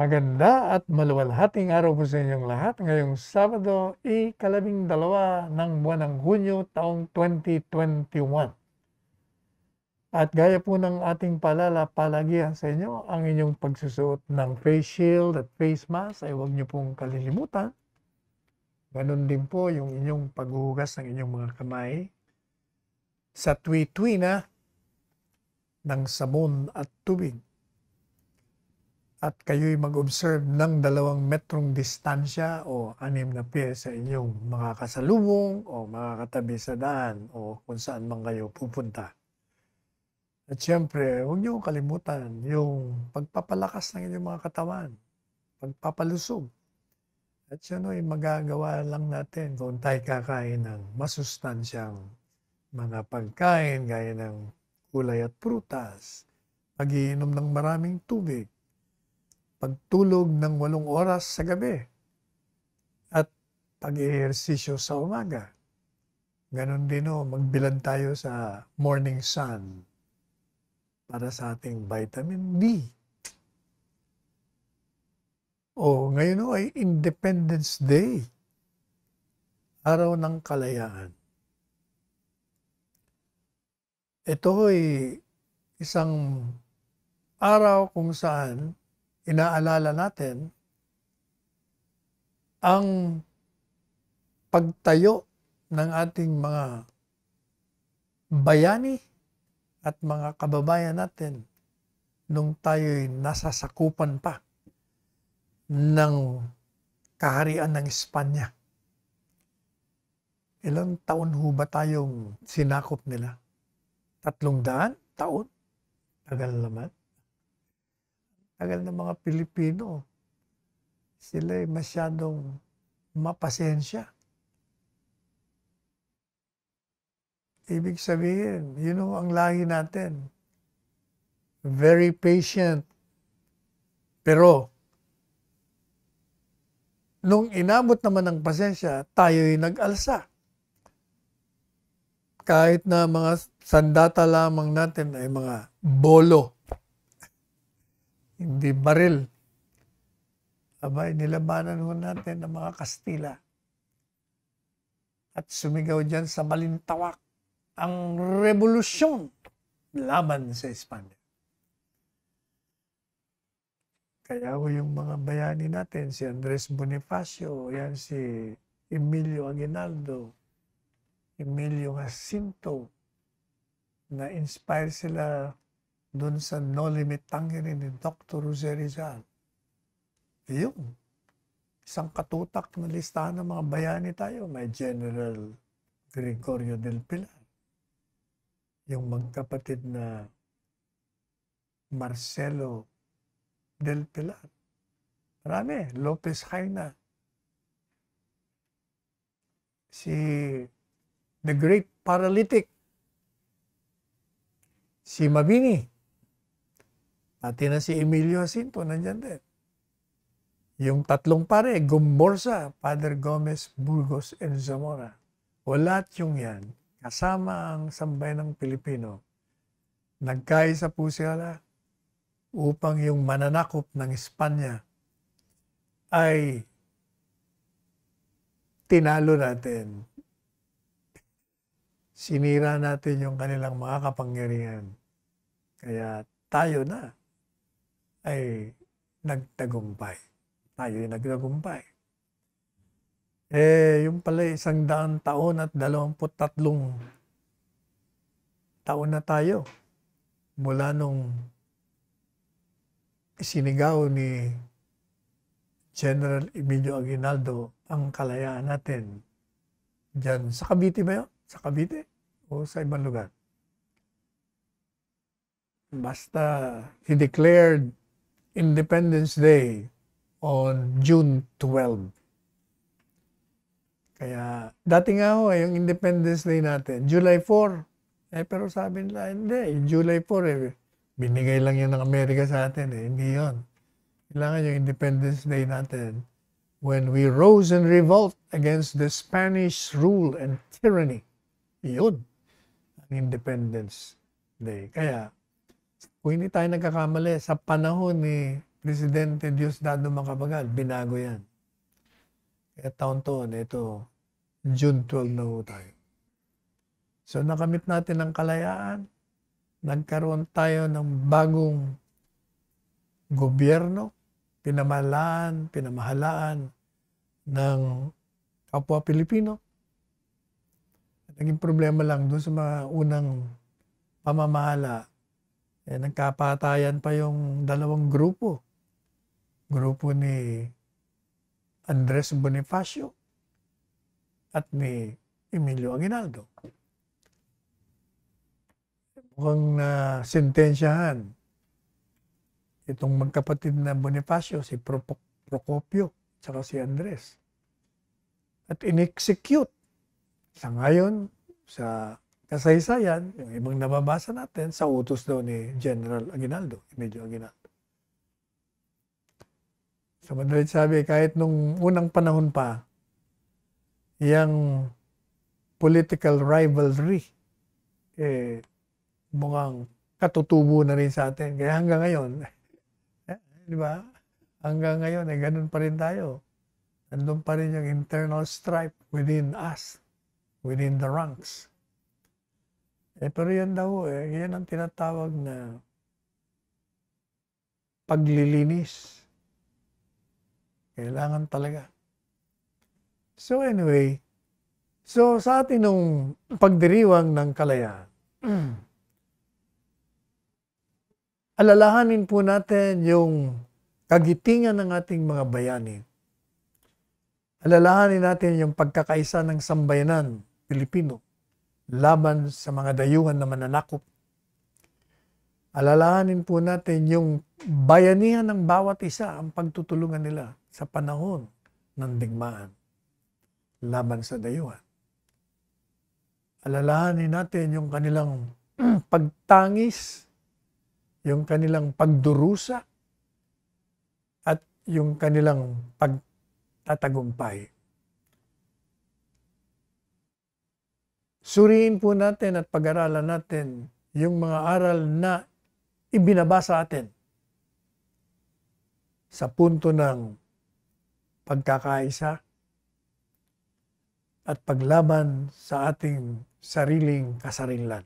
Maganda at maluwalhating araw po sa inyong lahat. Ngayong Sabado, ikalabing dalawa ng buwan ng Hunyo taong 2021. At gaya po ng ating palala, palagihan sa inyo ang inyong pagsusuot ng face shield at face mask ay huwag niyo pong kalilimutan. Ganon din po yung inyong paghuhugas ng inyong mga kamay sa twi-twi na ng sabon at tubig at kayo'y mag-observe ng dalawang metrong distansya o anim na pie sa inyong mga kasalubong o mga katabi sa daan o kung saan man kayo pupunta. At syempre, huwag niyo kalimutan yung pagpapalakas ng inyong mga katawan, pagpapalusog. At yun ay magagawa lang natin kung tayo kakain ng masustansyang mga pagkain gaya ng kulay at prutas, pag ng maraming tubig, pagtulog ng walong oras sa gabi at pag-ehersisyo sa umaga. Ganon din o, oh, magbilad tayo sa morning sun para sa ating vitamin D. O ngayon o oh, ay Independence Day, araw ng kalayaan. Ito oh, ay isang araw kung saan inaalala natin ang pagtayo ng ating mga bayani at mga kababayan natin nung tayo'y nasa sakupan pa ng kaharian ng Espanya. Ilang taon ho ba tayong sinakop nila? Tatlong daan? Taon? Tagal naman agal ng mga Pilipino, sila ay masyadong mapasensya. Ibig sabihin, yun know, ang lahi natin. Very patient. Pero, nung inabot naman ng pasensya, tayo'y nag-alsa. Kahit na mga sandata lamang natin ay mga bolo hindi baril. Abay, nilabanan ho natin ng mga Kastila. At sumigaw dyan sa malintawak ang revolusyon laban sa Espanya. Kaya ho yung mga bayani natin, si Andres Bonifacio, yan si Emilio Aguinaldo, Emilio Jacinto, na-inspire sila dun sa No Limit Tangerin ni Dr. Jose Rizal. Yun. Isang katutak na listahan ng mga bayani tayo. May General Gregorio del Pilar. Yung magkapatid na Marcelo del Pilar. Marami. Lopez Jaina. Si The Great Paralytic si Mabini. Atin na si Emilio Jacinto, nandyan din. Yung tatlong pare, Gomborsa, Father Gomez, Burgos, and Zamora. O lahat yung yan, kasama ang sambay ng Pilipino, nagkaisa po sila upang yung mananakop ng Espanya ay tinalo natin. Sinira natin yung kanilang mga kapangyarihan. Kaya tayo na ay nagtagumpay. Tayo'y nagtagumpay. Eh, yung pala isang daan taon at dalawamput taon na tayo mula nung sinigaw ni General Emilio Aguinaldo ang kalayaan natin dyan. Sa Cavite ba yun? Sa Cavite? O sa ibang lugar? Basta he declared Independence Day on June 12. Kaya dati nga ho, eh, yung Independence Day natin, July 4. Eh, pero sabi nila, hindi, July 4 eh. Binigay lang yan ng Amerika sa atin eh. Hindi yun. Kailangan yung Independence Day natin when we rose in revolt against the Spanish rule and tyranny. Yun ang Independence Day. Kaya kung hindi tayo nagkakamali, sa panahon ni Presidente Diosdado Macapagal, binago yan. Kaya eh, taon-taon, ito, June 12 na tayo. So nakamit natin ang kalayaan, nagkaroon tayo ng bagong gobyerno, pinamalaan, pinamahalaan ng kapwa Pilipino. Naging problema lang doon sa mga unang pamamahala eh, nagkapatayan pa yung dalawang grupo. Grupo ni Andres Bonifacio at ni Emilio Aguinaldo. Mukhang na uh, sentensyahan itong magkapatid na Bonifacio, si Pro Procopio at si Andres. At in-execute sa ngayon sa kasaysayan, yung ibang nababasa natin, sa utos daw ni General Aguinaldo, Medyo Aguinaldo. Sa so, madalit sabi, kahit nung unang panahon pa, yung political rivalry, eh, mukhang katutubo na rin sa atin. Kaya hanggang ngayon, eh, di ba? Hanggang ngayon, eh, ganun pa rin tayo. Nandun pa rin yung internal strife within us, within the ranks. Eh, pero yan daw eh, yan ang tinatawag na paglilinis. Kailangan talaga. So anyway, so sa atin nung pagdiriwang ng kalayaan, alalahanin po natin yung kagitingan ng ating mga bayani. Alalahanin natin yung pagkakaisa ng sambayanan, Pilipino laban sa mga dayuhan na mananakop. Alalahanin po natin yung bayanihan ng bawat isa ang pagtutulungan nila sa panahon ng digmaan laban sa dayuhan. Alalahanin natin yung kanilang pagtangis, yung kanilang pagdurusa, at yung kanilang pagtatagumpay Suriin po natin at pag-aralan natin yung mga aral na ibinabasa atin sa punto ng pagkakaisa at paglaban sa ating sariling kasarinlan.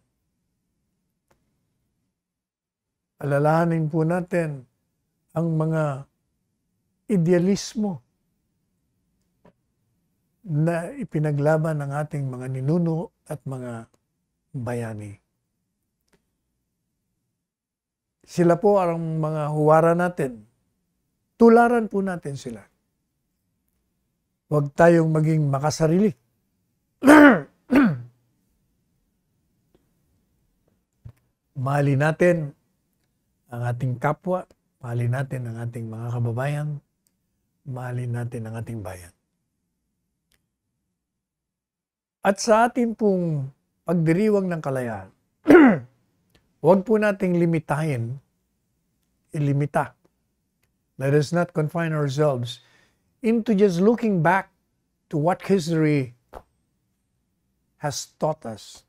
Alalahanin po natin ang mga idealismo na ipinaglaban ng ating mga ninuno at mga bayani. Sila po ang mga huwara natin. Tularan po natin sila. Huwag tayong maging makasarili. Mali natin ang ating kapwa, mali natin ang ating mga kababayan, mali natin ang ating bayan. At sa atin pong pagdiriwang ng kalayaan, huwag po nating limitahin, ilimita. Let us not confine ourselves into just looking back to what history has taught us.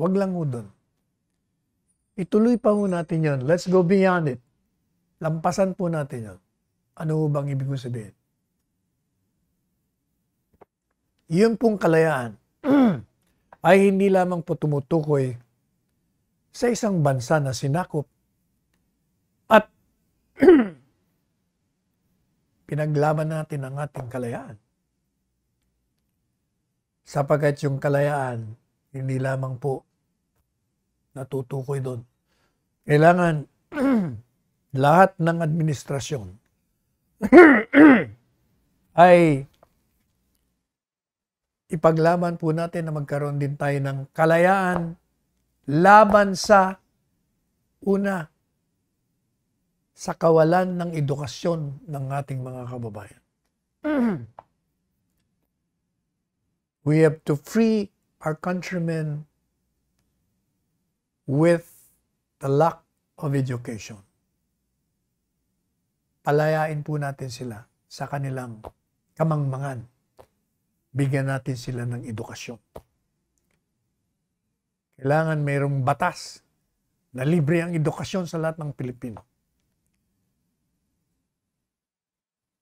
Huwag lang ho Ituloy pa ho natin yon. Let's go beyond it. Lampasan po natin yon. Ano bang ibig ko sabihin? yun pong kalayaan ay hindi lamang po tumutukoy sa isang bansa na sinakop at pinaglaban natin ang ating kalayaan. Sapagat yung kalayaan, hindi lamang po natutukoy doon. Kailangan lahat ng administrasyon ay ipaglaban po natin na magkaroon din tayo ng kalayaan laban sa una sa kawalan ng edukasyon ng ating mga kababayan. We have to free our countrymen with the lack of education. Palayain po natin sila sa kanilang kamangmangan bigyan natin sila ng edukasyon. Kailangan mayroong batas na libre ang edukasyon sa lahat ng Pilipino.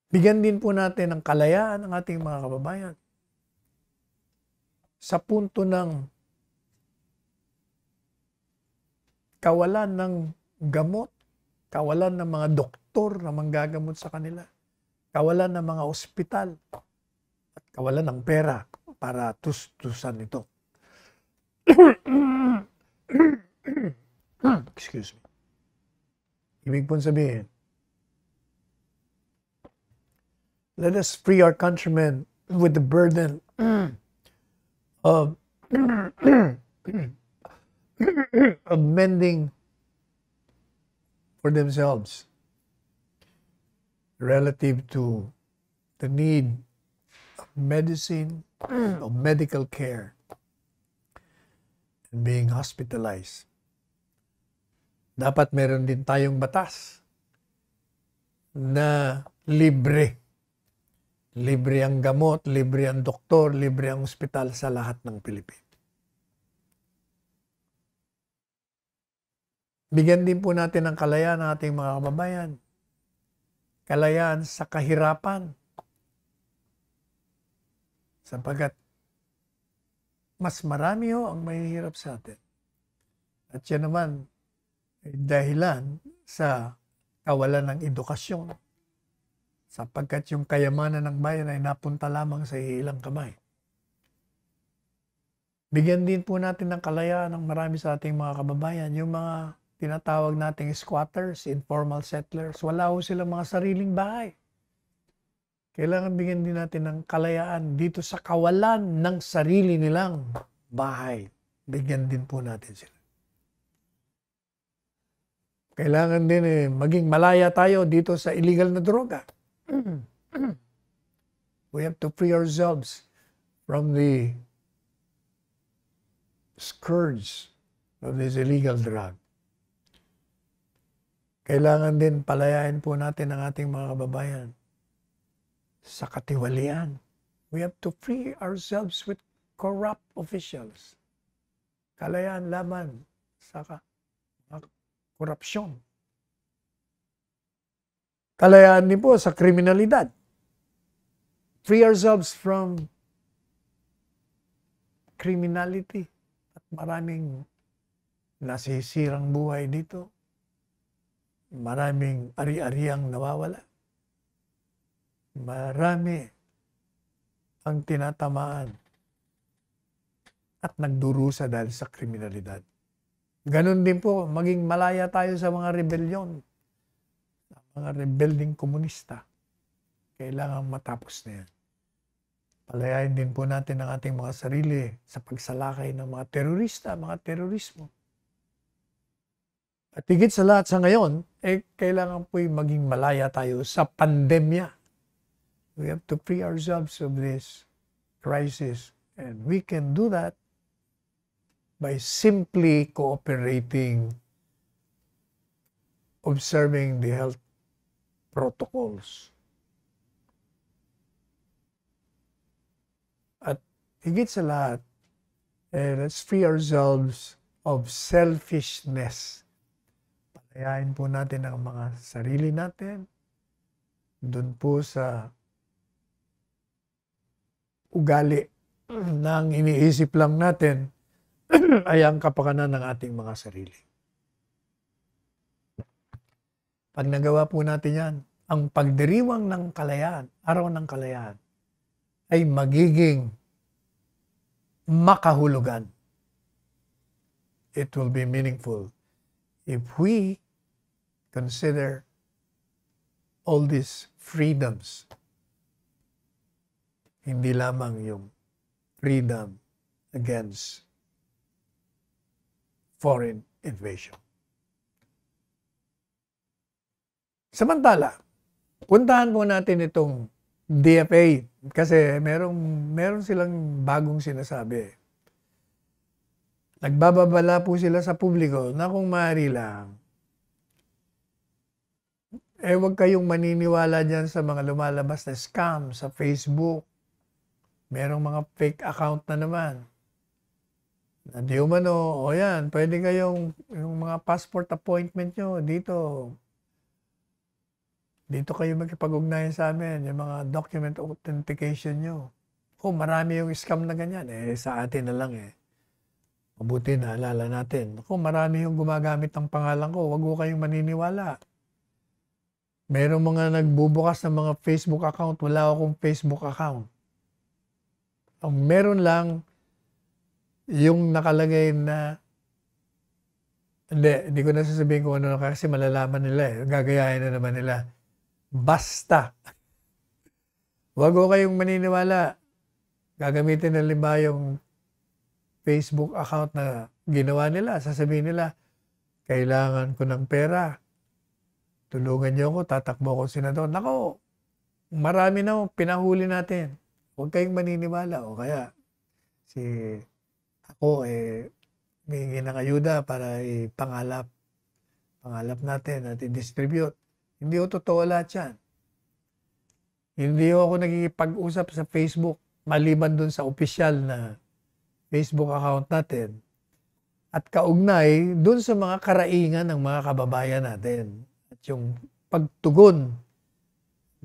Bigyan din po natin ng kalayaan ang ating mga kababayan. Sa punto ng kawalan ng gamot, kawalan ng mga doktor na manggagamot sa kanila, kawalan ng mga ospital, kawalan ng pera para tus-tusan ito. Excuse me. Ibig pong sabihin, let us free our countrymen with the burden of, of mending for themselves relative to the need medicine, or medical care, and being hospitalized. Dapat meron din tayong batas na libre. Libre ang gamot, libre ang doktor, libre ang ospital sa lahat ng Pilipinas. Bigyan din po natin ng kalayaan ng ating mga kababayan. Kalayaan sa kahirapan Sapagat mas marami ho ang mahihirap sa atin. At yan naman ay dahilan sa kawalan ng edukasyon. Sapagkat yung kayamanan ng bayan ay napunta lamang sa ilang kamay. Bigyan din po natin ng kalayaan ng marami sa ating mga kababayan. Yung mga tinatawag nating squatters, informal settlers, wala ho silang mga sariling bahay. Kailangan bigyan din natin ng kalayaan dito sa kawalan ng sarili nilang bahay. Bigyan din po natin sila. Kailangan din eh, maging malaya tayo dito sa illegal na droga. We have to free ourselves from the scourge of this illegal drug. Kailangan din palayain po natin ang ating mga kababayan sa katiwalian. We have to free ourselves with corrupt officials. Kalayaan laman sa korupsyon. Kalayaan din po sa kriminalidad. Free ourselves from criminality at maraming nasisirang buhay dito. Maraming ari-ariang nawawala. Marami ang tinatamaan at nagdurusa dahil sa kriminalidad. Ganon din po, maging malaya tayo sa mga rebelyon, sa mga rebelding komunista. Kailangan matapos na yan. Palayain din po natin ang ating mga sarili sa pagsalakay ng mga terorista, mga terorismo. At higit sa lahat sa ngayon, eh, kailangan po'y maging malaya tayo sa pandemya We have to free ourselves of this crisis. And we can do that by simply cooperating, observing the health protocols. At higit sa lahat, eh, let's free ourselves of selfishness. Palayain po natin ang mga sarili natin doon po sa ugali na iniisip lang natin ay ang kapakanan ng ating mga sarili. Pag nagawa po natin yan, ang pagdiriwang ng kalayaan, araw ng kalayaan, ay magiging makahulugan. It will be meaningful if we consider all these freedoms hindi lamang yung freedom against foreign invasion. Samantala, puntahan po natin itong DFA kasi merong meron silang bagong sinasabi. Nagbababala po sila sa publiko na kung maaari lang eh wag kayong maniniwala diyan sa mga lumalabas na scam sa Facebook, merong mga fake account na naman. Na di umano, o yan, pwede kayong yung mga passport appointment nyo dito. Dito kayo magkipag-ugnayan sa amin, yung mga document authentication nyo. O oh, marami yung scam na ganyan, eh sa atin na lang eh. Mabuti na alala natin. Ako, marami yung gumagamit ng pangalan ko. Huwag ko kayong maniniwala. Merong mga nagbubukas ng mga Facebook account. Wala akong Facebook account ang meron lang yung nakalagay na hindi, hindi ko na sasabihin kung ano kasi malalaman nila eh. Gagayahin na naman nila. Basta. Huwag ko kayong maniniwala. Gagamitin na limba yung Facebook account na ginawa nila. Sasabihin nila, kailangan ko ng pera. Tulungan niyo ako, tatakbo ako senador. Nako, marami na pinahuli natin huwag kayong maniniwala. O kaya, si ako, eh, may ng ayuda para ipangalap. Pangalap natin at i-distribute. Hindi ko totoo lahat yan. Hindi ako nagkikipag-usap sa Facebook maliban dun sa official na Facebook account natin at kaugnay dun sa mga karaingan ng mga kababayan natin at yung pagtugon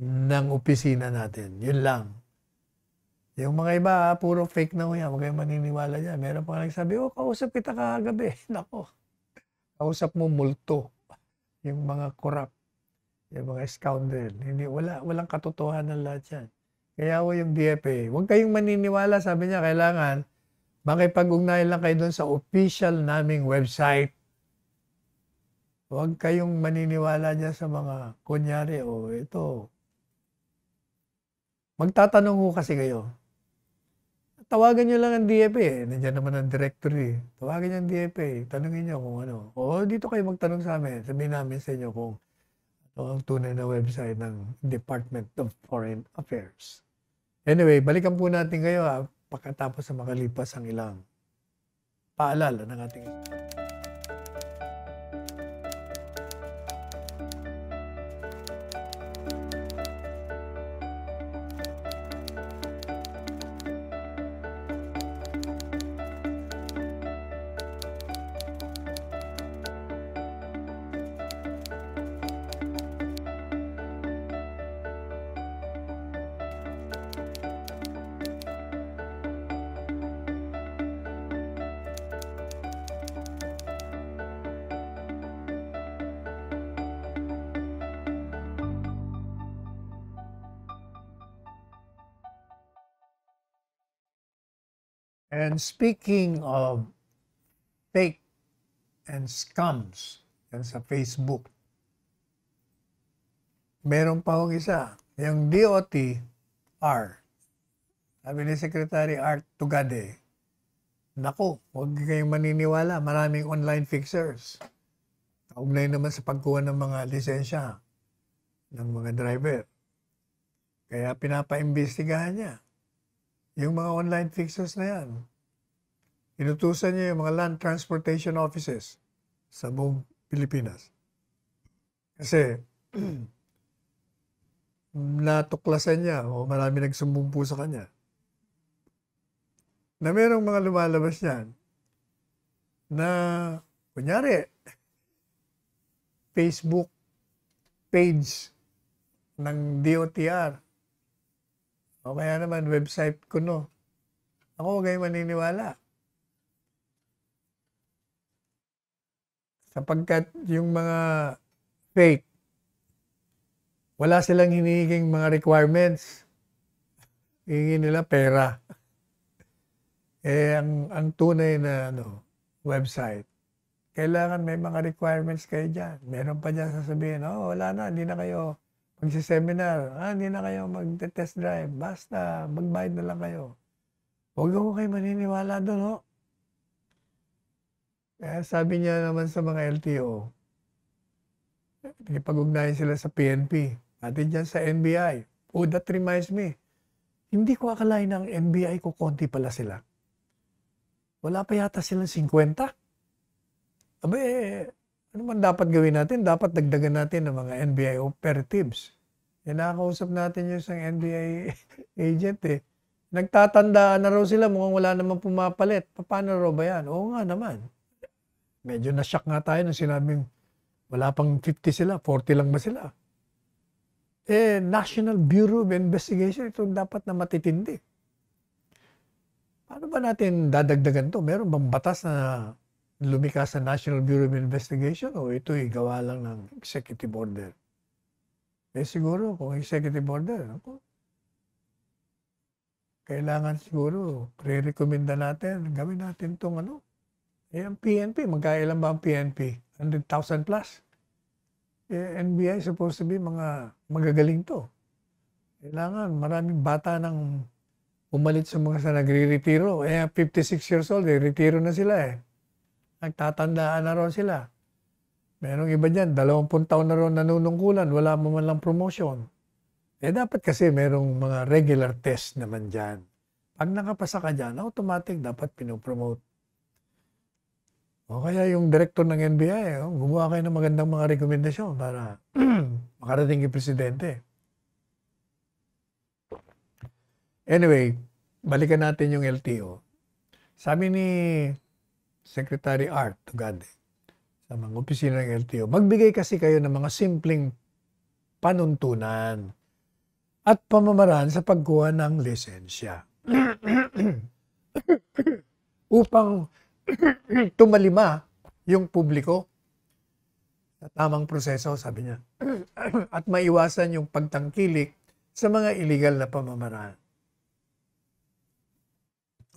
ng opisina natin. Yun lang. Yung mga iba, ah, puro fake na ho yan. Huwag kayong maniniwala dyan. Meron pa nagsabi, oh, kausap kita kagabi. Nako, kausap mo multo. Yung mga corrupt, yung mga scoundrel. Hindi, wala, walang katotohanan lahat yan. Kaya ho yung DFA, huwag kayong maniniwala. Sabi niya, kailangan makipag-ugnayan lang kayo doon sa official naming website. Huwag kayong maniniwala dyan sa mga kunyari o oh, ito. Magtatanong ho kasi kayo, tawagan nyo lang ang DFA. Eh. Nandiyan naman ang directory. Eh. Tawagan nyo ang DFA. Eh. Tanungin nyo kung ano. O dito kayo magtanong sa amin. Sabihin namin sa inyo kung ano ang tunay na website ng Department of Foreign Affairs. Anyway, balikan po natin kayo ha, ah, pagkatapos sa makalipas ang ilang paalala ng ating... And speaking of fake and scams, yan sa Facebook, meron pa akong isa, yung DOTR. Sabi ni Secretary Art Tugade, Nako, huwag kayong maniniwala, maraming online fixers. Kaugnay naman sa pagkuha ng mga lisensya ng mga driver. Kaya pinapaimbestigahan niya. Yung mga online fixers na yan, Inutusan niya yung mga land transportation offices sa buong Pilipinas. Kasi natuklasan niya o marami nagsumbong po sa kanya na merong mga lumalabas niyan na kunyari Facebook page ng DOTR o kaya naman website ko no. Ako gay maniniwala. Sapagkat yung mga fake, wala silang hinihiging mga requirements. Hingi nila pera. Eh, ang, ang tunay na ano, website, kailangan may mga requirements kayo dyan. Meron pa dyan sasabihin, oh, wala na, hindi na kayo magsiseminar, ah, hindi na kayo magte-test drive, basta magbayad na lang kayo. Huwag ko kayo maniniwala doon, ho. Kaya eh, sabi niya naman sa mga LTO, nakipag-ugnayan sila sa PNP, pati dyan sa NBI. Oh, that reminds me, hindi ko akalain ng NBI ko konti pala sila. Wala pa yata silang 50. Abi, eh, ano man dapat gawin natin? Dapat dagdagan natin ng mga NBI operatives. Eh, nakakausap natin yung isang NBI agent eh. Nagtatandaan na raw sila, mukhang wala namang pumapalit. Paano raw ba yan? Oo nga naman Medyo na-shock nga tayo nang sinabing wala pang 50 sila, 40 lang ba sila? Eh, National Bureau of Investigation, ito dapat na matitindi. Paano ba natin dadagdagan to? Meron bang batas na lumika sa National Bureau of Investigation o ito ay lang ng executive order? Eh siguro kung executive order, ako, kailangan siguro, pre-recommenda natin, gawin natin tong ano, eh, ang PNP, magkailan ba ang PNP? 100,000 plus. Eh, NBI supposed to be mga magagaling to. Kailangan maraming bata nang umalit sa mga sa nagre-retiro. Eh, 56 years old, eh, retiro na sila eh. Nagtatandaan na ron sila. Merong iba dyan, 20 taon na ron nanunungkulan, wala mo man lang promotion. Eh, dapat kasi merong mga regular test naman dyan. Pag nakapasa ka dyan, automatic dapat pinopromote. O kaya yung director ng NBI, oh, gumawa kayo ng magandang mga rekomendasyon para makarating kay Presidente. Anyway, balikan natin yung LTO. Sabi ni Secretary Art Tugade sa mga opisina ng LTO, magbigay kasi kayo ng mga simpleng panuntunan at pamamaraan sa pagkuha ng lisensya upang tumalima yung publiko sa tamang proseso, sabi niya. At maiwasan yung pagtangkilik sa mga illegal na pamamaraan.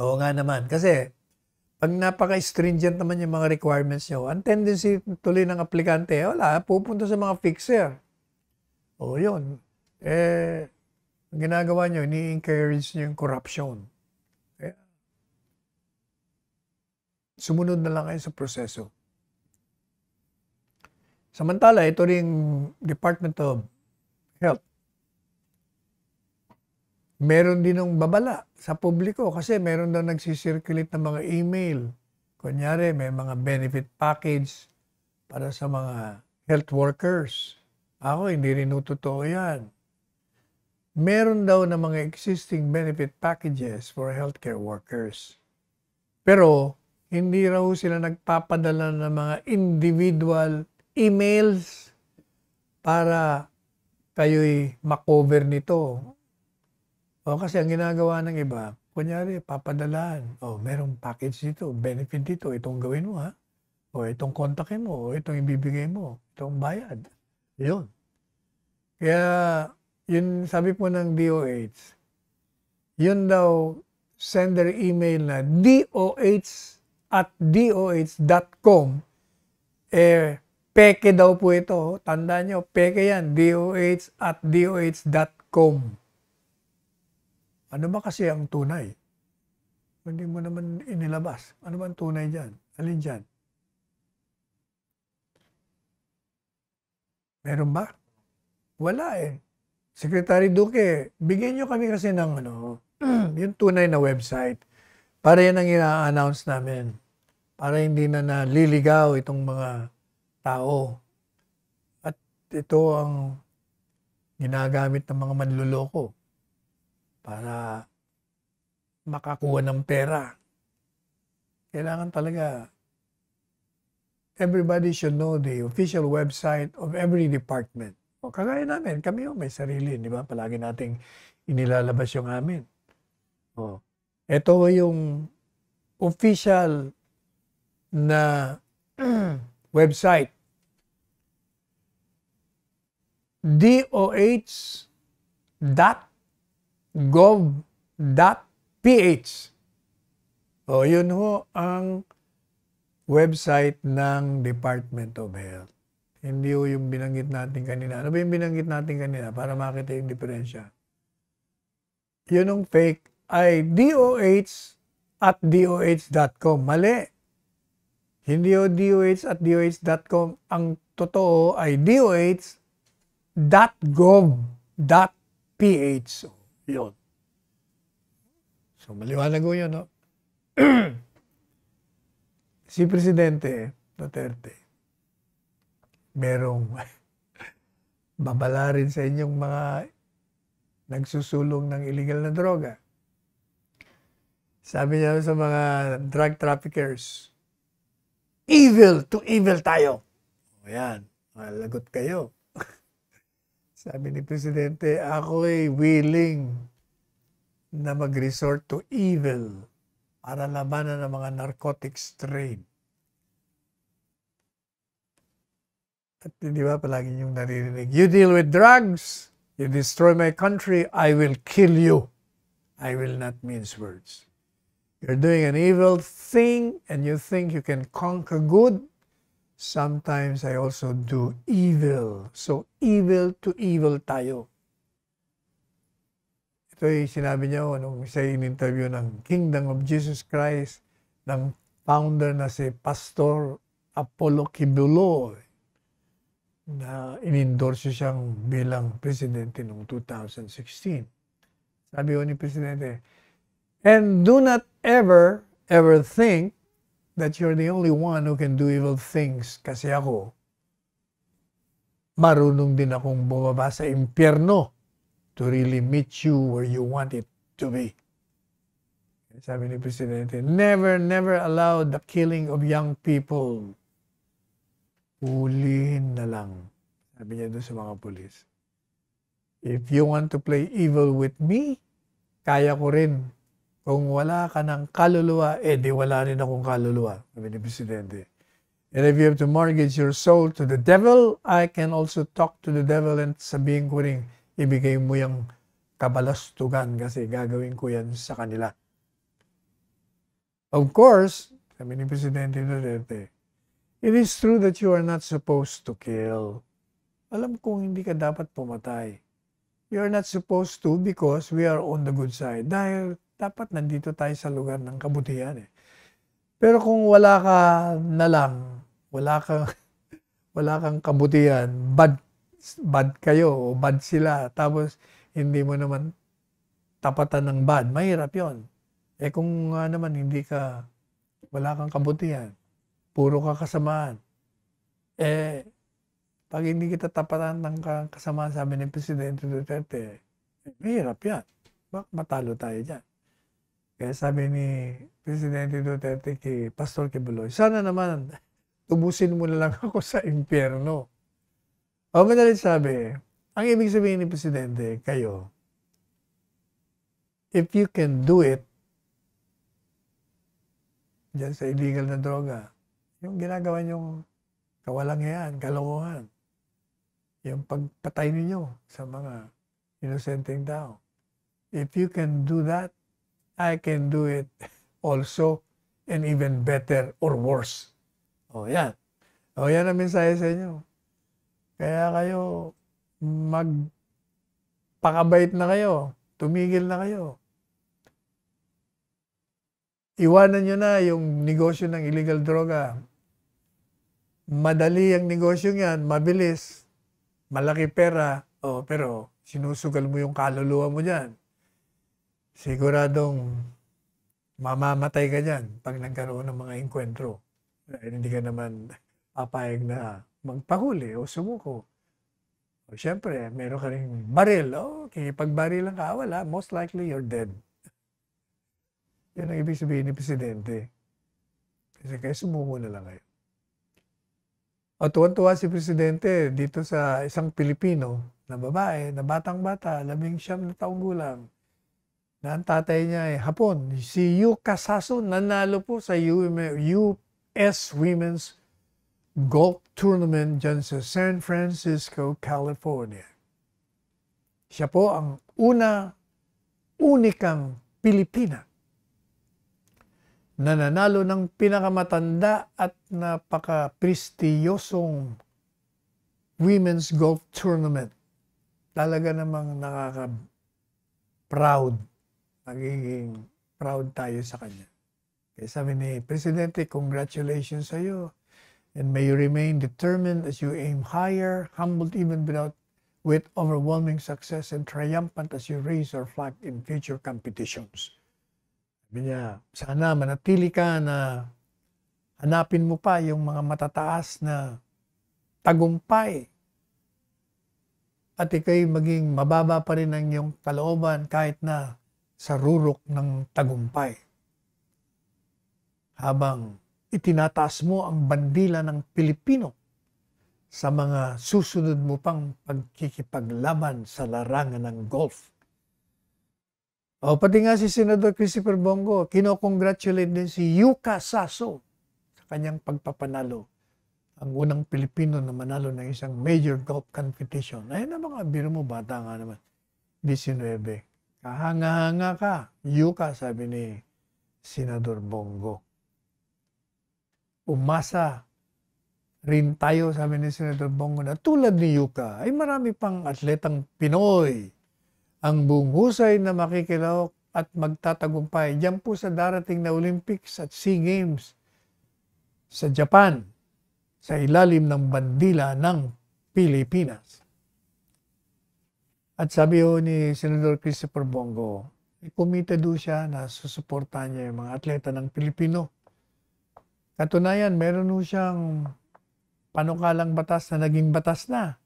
Oo nga naman. Kasi pag napaka-stringent naman yung mga requirements nyo, ang tendency tuloy ng aplikante, wala, pupunta sa mga fixer. Oo, yun. Eh, ginagawa niyo, ni-encourage niyo yung corruption. Sumunod na lang kayo sa proseso. Samantala, ito ring Department of Health. Meron din ng babala sa publiko kasi meron daw nagsisirculate ng mga email. Kunyari, may mga benefit package para sa mga health workers. Ako, hindi rin totoo yan. Meron daw na mga existing benefit packages for healthcare workers. Pero, hindi raw sila nagpapadala ng mga individual emails para kayo'y makover nito. O kasi ang ginagawa ng iba, kunyari, papadalaan. O, merong package dito, benefit dito, itong gawin mo ha. O, itong kontakin mo, o, itong ibibigay mo, itong bayad. Yun. Kaya, yun sabi po ng DOH, yun daw, sender email na DOH at DOH.com. Eh, peke daw po ito. Tanda nyo, peke yan. DOH at DOH.com. Ano ba kasi ang tunay? Hindi mo naman inilabas. Ano ba ang tunay dyan? Alin dyan? Meron ba? Wala eh. Secretary Duque, bigyan nyo kami kasi ng ano, yung tunay na website para yan ang ina-announce namin. Para hindi na naliligaw itong mga tao. At ito ang ginagamit ng mga manluloko para makakuha ng pera. Kailangan talaga everybody should know the official website of every department. O kagaya namin, kami yung may sarili, di ba? Palagi nating inilalabas yung amin. O, ito yung official na website. doh.gov.ph O, yun ho ang website ng Department of Health. Hindi ho yung binanggit natin kanina. Ano ba yung binanggit natin kanina para makita yung diferensya? Yun ang fake ay DOH at DOH.com. Mali. Hindi o DOH at DOH.com. Ang totoo ay DOH.gov.ph. So, yun. So, maliwanag ko yun, no? si Presidente Duterte, merong babala rin sa inyong mga nagsusulong ng illegal na droga. Sabi niya sa mga drug traffickers, evil to evil tayo. yan, malagot kayo. Sabi ni Presidente, ako ay willing na mag-resort to evil para labanan ng mga narcotics trade. At di ba palagi niyong naririnig, you deal with drugs, you destroy my country, I will kill you. I will not mince words. You're doing an evil thing and you think you can conquer good. Sometimes I also do evil. So, evil to evil tayo. Ito yung sinabi niya oh, nung siya in-interview ng Kingdom of Jesus Christ ng founder na si Pastor Apollo Kibulo na inendorse siyang bilang presidente noong 2016. Sabi ko ni Presidente, And do not ever, ever think that you're the only one who can do evil things. Kasi ako, marunong din akong bumaba sa impyerno to really meet you where you want it to be. Sabi ni Presidente, never, never allow the killing of young people. Hulihin na lang. Sabi niya doon sa mga polis. If you want to play evil with me, kaya ko rin kung wala ka ng kaluluwa, eh di wala rin akong kaluluwa, sabi ni Presidente. And if you have to mortgage your soul to the devil, I can also talk to the devil and sabihin ko rin, ibigay mo yung kabalastugan kasi gagawin ko yan sa kanila. Of course, sabi ni Presidente Duterte, it is true that you are not supposed to kill. Alam kong hindi ka dapat pumatay. You are not supposed to because we are on the good side. Dahil dapat nandito tayo sa lugar ng kabutihan eh. Pero kung wala ka na lang, wala kang wala kang kabutihan, bad bad kayo o bad sila tapos hindi mo naman tapatan ng bad, mahirap 'yon. Eh kung uh, naman hindi ka wala kang kabutihan, puro ka kasamaan. Eh pag hindi kita tapatan ng kasamaan, sabi ni Presidente Duterte, eh, mahirap yan. Bak matalo tayo diyan. Kaya sabi ni Presidente Duterte kay Pastor Kibuloy, sana naman tubusin mo na lang ako sa impyerno. O madalit sabi, ang ibig sabihin ni Presidente, kayo, if you can do it, dyan sa illegal na droga, yung ginagawa niyong kawalangyaan, kalokohan, yung pagpatay ninyo sa mga inosenteng tao. If you can do that, I can do it also and even better or worse. Oh, yan. Oh, yan ang mensahe sa inyo. Kaya kayo, mag pakabait na kayo. Tumigil na kayo. Iwanan nyo na yung negosyo ng illegal droga. Madali ang negosyo yan, mabilis, malaki pera, oh, pero sinusugal mo yung kaluluwa mo dyan siguradong mamamatay ka dyan pag nagkaroon ng mga inkwentro. Hindi ka naman papayag na magpahuli o sumuko. O syempre, meron ka rin baril. O, okay, lang ka, ah, wala. Most likely, you're dead. Yan ang ibig sabihin ni Presidente. Kasi kaya sumuko na lang kayo. O tuwan-tuwa si Presidente dito sa isang Pilipino na babae, na batang-bata, labing siyam na taong gulang na ang tatay niya ay Hapon. Si Yu Kasaso nanalo po sa US Women's Golf Tournament dyan sa San Francisco, California. Siya po ang una, unikang Pilipina na nanalo ng pinakamatanda at napaka-prestiyosong Women's Golf Tournament. Talaga namang nakaka-proud magiging proud tayo sa kanya. Kaya sabi ni Presidente, congratulations sa iyo. And may you remain determined as you aim higher, humbled even without with overwhelming success and triumphant as you raise your flag in future competitions. Sabi niya, sana manatili ka na hanapin mo pa yung mga matataas na tagumpay at ikay maging mababa pa rin ang iyong kalooban kahit na sa rurok ng tagumpay. Habang itinataas mo ang bandila ng Pilipino sa mga susunod mo pang pagkikipaglaban sa larangan ng golf. O pati nga si Senador Christopher Bongo, kinokongratulate din si Yuka Saso sa kanyang pagpapanalo. Ang unang Pilipino na manalo ng isang major golf competition. Ayun na mga biro mo, bata nga naman, 19. Kahanga-hanga ka. Yuka, sabi ni Senador Bongo. Umasa rin tayo, sabi ni Senator Bongo, na tulad ni Yuka, ay marami pang atletang Pinoy ang bunghusay na makikilawak at magtatagumpay. Diyan po sa darating na Olympics at SEA Games sa Japan sa ilalim ng bandila ng Pilipinas. At sabi ho ni Senador Christopher Bongo, kumita do siya na susuportahan niya yung mga atleta ng Pilipino. Katunayan, meron ho siyang panukalang batas na naging batas na.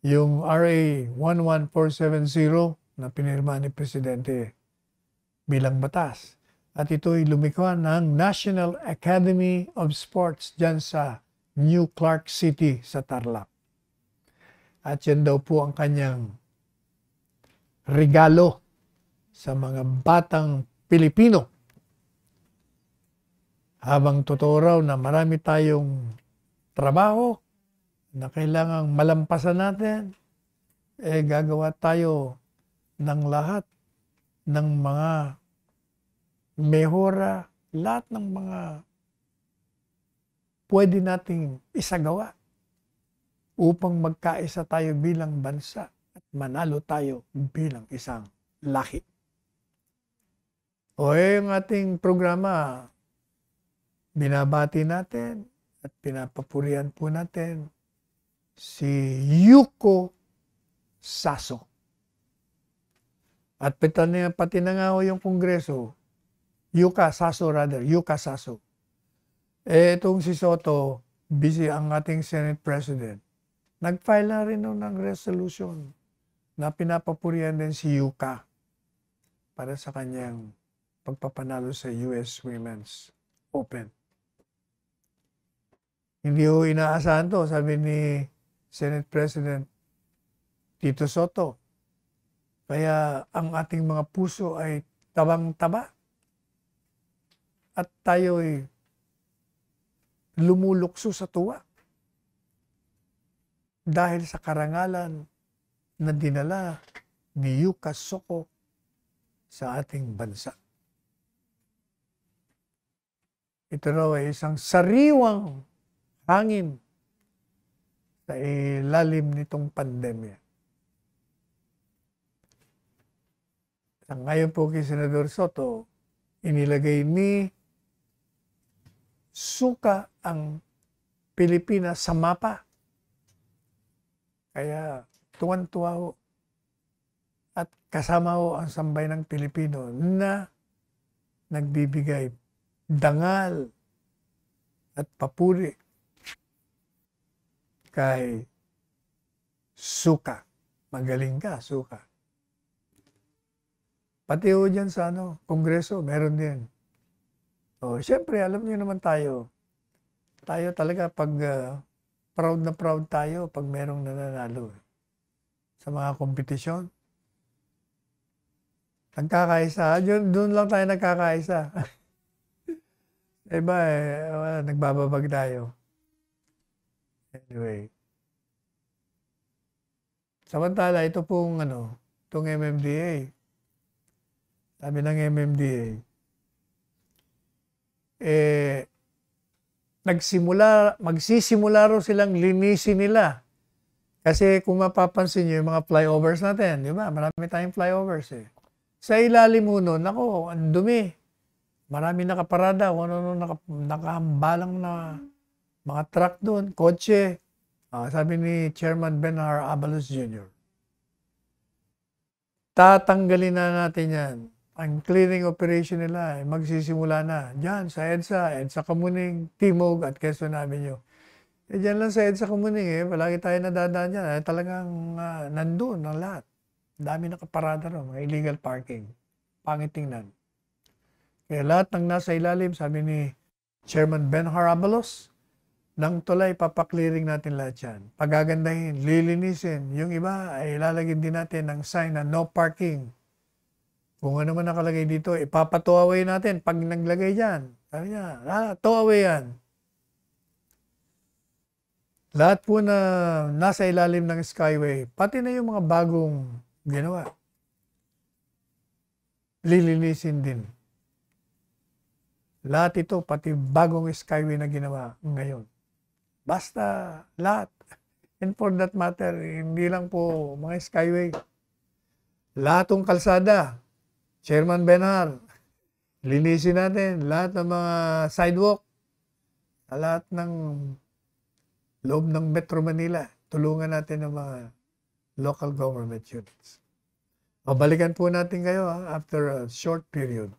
Yung RA 11470 na pinirma ni Presidente bilang batas. At ito'y lumikha ng National Academy of Sports dyan sa New Clark City sa Tarlac. At yan daw po ang kanyang regalo sa mga batang Pilipino. Habang totoo raw na marami tayong trabaho na kailangang malampasan natin, eh gagawa tayo ng lahat ng mga mehora, lahat ng mga pwede nating isagawa upang magkaisa tayo bilang bansa manalo tayo bilang isang laki. O eh, ang ating programa, binabati natin at pinapapurihan po natin si Yuko Saso. At pati na, pati na nga yung kongreso, Yuka Saso rather, Yuka Saso. Eh, itong si Soto, busy ang ating Senate President, nag-file na rin ng resolution na pinapapurihan din si Yuka para sa kanyang pagpapanalo sa US Women's Open. Hindi ho inaasahan to, sabi ni Senate President Tito Soto. Kaya ang ating mga puso ay tabang-taba. At tayo ay lumulukso sa tuwa. Dahil sa karangalan na dinala ni Yuka Soko sa ating bansa. Ito raw ay isang sariwang hangin sa ilalim nitong pandemya. Sa ngayon po kay Senador Soto, inilagay ni Suka ang Pilipinas sa mapa. Kaya tuwan-tuwa ho at kasama ho ang sambay ng Pilipino na nagbibigay dangal at papuri kay Suka. Magaling ka, Suka. Pati ho dyan sa ano, kongreso, meron din. O, syempre, alam niyo naman tayo. Tayo talaga, pag uh, proud na proud tayo pag merong nananalo. Eh sa mga kompetisyon. Nagkakaisa. Yun, doon lang tayo nagkakaisa. Iba eh, wala, nagbababag tayo. Anyway. Samantala, ito pong ano, itong MMDA. Sabi ng MMDA. Eh, nagsimula, magsisimula raw silang linisin nila kasi kung mapapansin nyo yung mga flyovers natin, di ba? Marami tayong flyovers eh. Sa ilalim mo nun, ako, ang dumi. Marami nakaparada, ano nun, nakahambalang na mga truck doon, kotse. Uh, sabi ni Chairman Benhar Abalos Jr. Tatanggalin na natin yan. Ang cleaning operation nila, eh, magsisimula na. Diyan, sa EDSA, EDSA Kamuning, Timog at Quezon Avenue eh, dyan lang sa EDSA Kumuning eh. Palagi tayo nadadaan dyan. Eh, talagang uh, nandun ang lahat. Dami kaparada ron. Mga illegal parking. Pangit tingnan. Kaya lahat ng nasa ilalim, sabi ni Chairman Ben Harabalos, ng tulay, papaklearing natin lahat yan. Pagagandahin, lilinisin. Yung iba, ay eh, ilalagay din natin ng sign na no parking. Kung ano man nakalagay dito, ipapatow natin pag naglagay dyan. Sabi niya, ah, tow yan. Lahat po na nasa ilalim ng Skyway, pati na yung mga bagong ginawa, lilinisin din. Lahat ito, pati bagong Skyway na ginawa ngayon. Basta, lahat. And for that matter, hindi lang po mga Skyway. Lahat ng kalsada, Chairman Benhar, linisin natin lahat ng mga sidewalk, lahat ng loob ng Metro Manila. Tulungan natin ang mga local government units. Mabalikan po natin kayo ha, after a short period.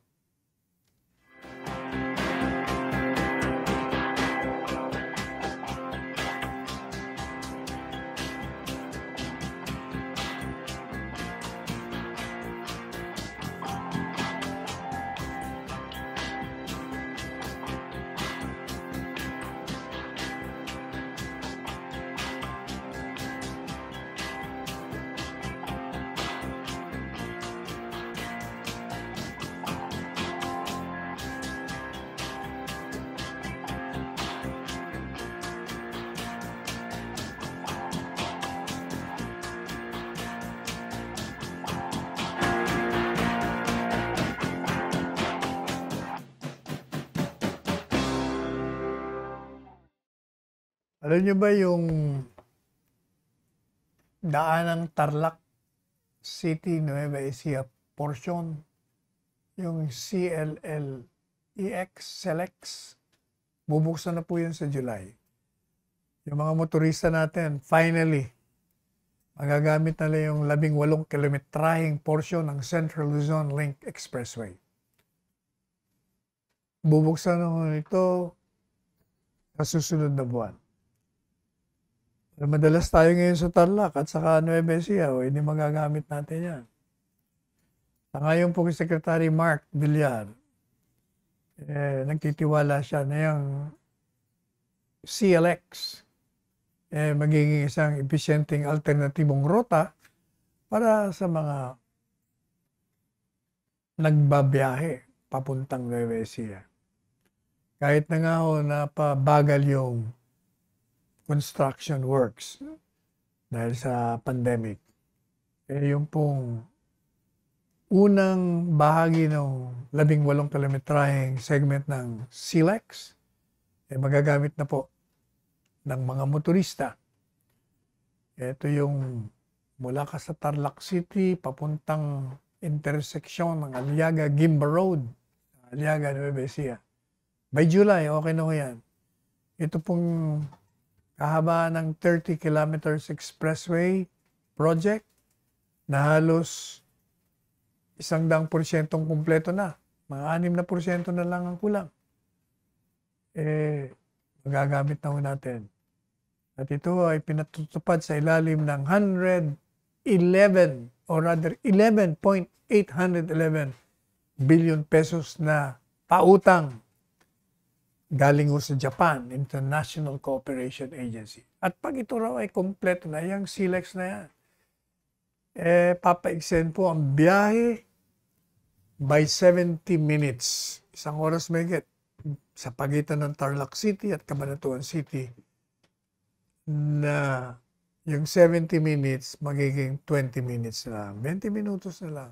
nyo ba yung daan ng Tarlac City, Nueva Ecija portion? Yung CLLEX, SELEX, bubuksan na po yun sa July. Yung mga motorista natin, finally, magagamit nila yung 18 walong kilometrahing portion ng Central Luzon Link Expressway. Bubuksan na ito sa susunod na buwan. Na madalas tayo ngayon sa Tarlac at saka Nueva Ecija, hindi magagamit natin yan. Sa ngayon po kay Secretary Mark Villar, eh, nagtitiwala siya na yung CLX eh, magiging isang efisyenteng alternatibong ruta para sa mga nagbabiyahe papuntang Nueva Ecija. Kahit na nga ho, napabagal yung construction works dahil sa pandemic. Eh, yung pong unang bahagi ng labing walong kilometraheng segment ng SILEX, eh, magagamit na po ng mga motorista. Ito yung mula ka sa Tarlac City, papuntang intersection ng Aliaga Gimba Road, Aliaga Nueva Ecija. By July, okay na ho yan. Ito pong kahaba ng 30 kilometers expressway project na halos isang daang porsyentong kumpleto na. Mga anim na porsyento na lang ang kulang. Eh, magagamit na natin. At ito ay pinatutupad sa ilalim ng 111 or rather 11.811 billion pesos na pautang galing ho sa Japan, International Cooperation Agency. At pag ito raw ay kompleto na, yung SILEX na yan, eh, papaiksen po ang biyahe by 70 minutes. Isang oras may get sa pagitan ng Tarlac City at Cabanatuan City na yung 70 minutes magiging 20 minutes na lang. 20 minutos na lang.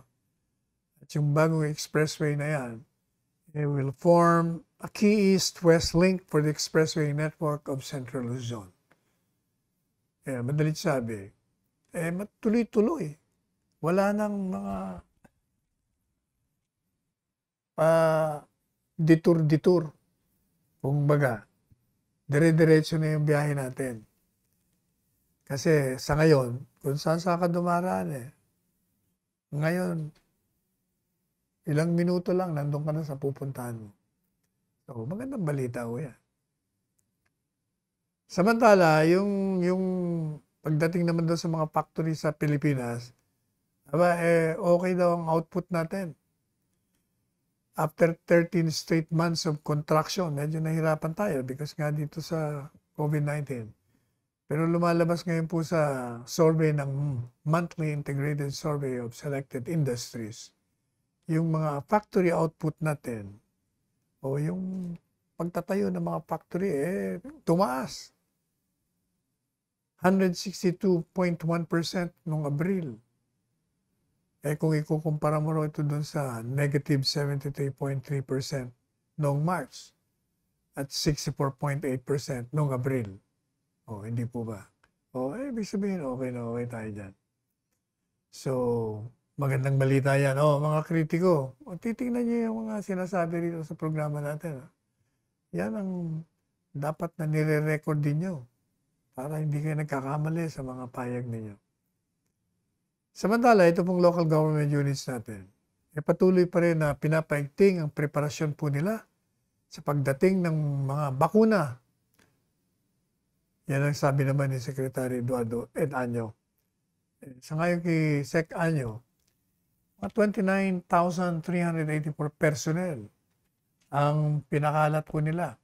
At yung bagong expressway na yan, They will form a key east-west link for the expressway network of Central Luzon. Eh, madalit sabi, eh, matuloy-tuloy. Wala nang mga pa uh, detour-detour. Kung baga, dire-diretso na yung biyahe natin. Kasi sa ngayon, kung saan saan ka dumaraan eh. Ngayon, Ilang minuto lang, nandun ka na sa pupuntahan mo. So, magandang balita ko yan. Samantala, yung, yung pagdating naman doon sa mga factory sa Pilipinas, aba, eh, okay daw ang output natin. After 13 straight months of contraction, medyo nahirapan tayo because nga dito sa COVID-19. Pero lumalabas ngayon po sa survey ng monthly integrated survey of selected industries yung mga factory output natin o yung pagtatayo ng mga factory, eh, tumaas. 162.1% nung Abril. Eh kung ikukumpara mo ito dun sa negative 73.3% noong March at 64.8% noong Abril. O, oh, hindi po ba? O, oh, eh, ibig sabihin, okay na okay tayo dyan. So, Magandang balita yan. O, oh, mga kritiko, o, oh, titingnan niyo yung mga sinasabi rito sa programa natin. Ah. Yan ang dapat na nire-record din nyo para hindi kayo nagkakamali sa mga payag ninyo. Samantala, ito pong local government units natin, e patuloy pa rin na pinapaigting ang preparasyon po nila sa pagdating ng mga bakuna. Yan ang sabi naman ni Secretary Eduardo Ed Anyo. Eh, sa ngayon kay Sec Anyo, 29,384 ah, personnel ang pinakalat ko nila